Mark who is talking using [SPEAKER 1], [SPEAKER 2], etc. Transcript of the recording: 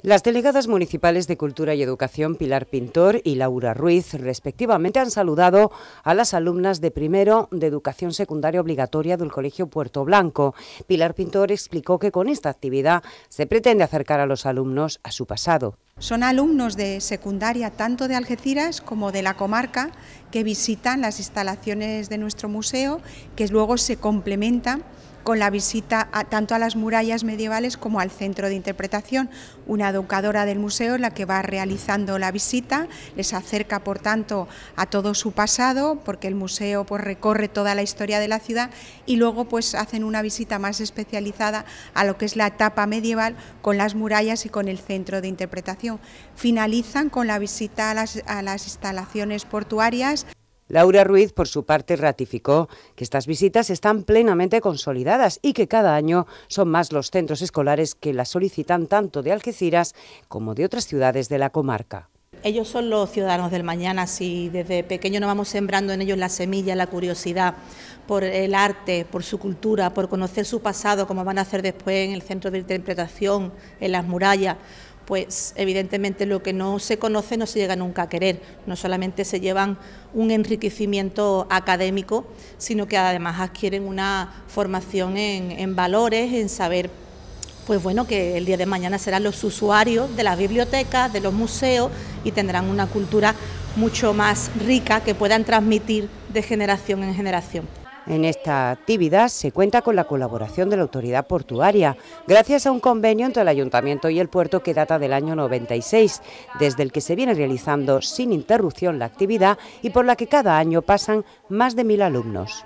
[SPEAKER 1] Las delegadas municipales de Cultura y Educación Pilar Pintor y Laura Ruiz, respectivamente, han saludado a las alumnas de primero de Educación Secundaria Obligatoria del Colegio Puerto Blanco. Pilar Pintor explicó que con esta actividad se pretende acercar a los alumnos a su pasado.
[SPEAKER 2] Son alumnos de secundaria tanto de Algeciras como de la comarca que visitan las instalaciones de nuestro museo, que luego se complementan con la visita tanto a las murallas medievales como al centro de interpretación. Una educadora del museo la que va realizando la visita, les acerca por tanto a todo su pasado, porque el museo pues, recorre toda la historia de la ciudad y luego pues hacen una visita más especializada a lo que es la etapa medieval con las murallas y con el centro de interpretación. Finalizan con la visita a las, a las instalaciones portuarias.
[SPEAKER 1] Laura Ruiz, por su parte, ratificó que estas visitas están plenamente consolidadas y que cada año son más los centros escolares que las solicitan tanto de Algeciras como de otras ciudades de la comarca.
[SPEAKER 3] Ellos son los ciudadanos del mañana, si desde pequeño nos vamos sembrando en ellos la semilla, la curiosidad por el arte, por su cultura, por conocer su pasado, como van a hacer después en el centro de interpretación, en las murallas, pues evidentemente lo que no se conoce no se llega nunca a querer. No solamente se llevan un enriquecimiento académico, sino que además adquieren una formación en, valores, en saber pues bueno, que el día de mañana serán los usuarios de las bibliotecas, de los museos y tendrán una cultura mucho más rica que puedan transmitir de generación en generación.
[SPEAKER 1] En esta actividad se cuenta con la colaboración de la autoridad portuaria, gracias a un convenio entre el ayuntamiento y el puerto que data del año 96, desde el que se viene realizando sin interrupción la actividad y por la que cada año pasan más de mil alumnos.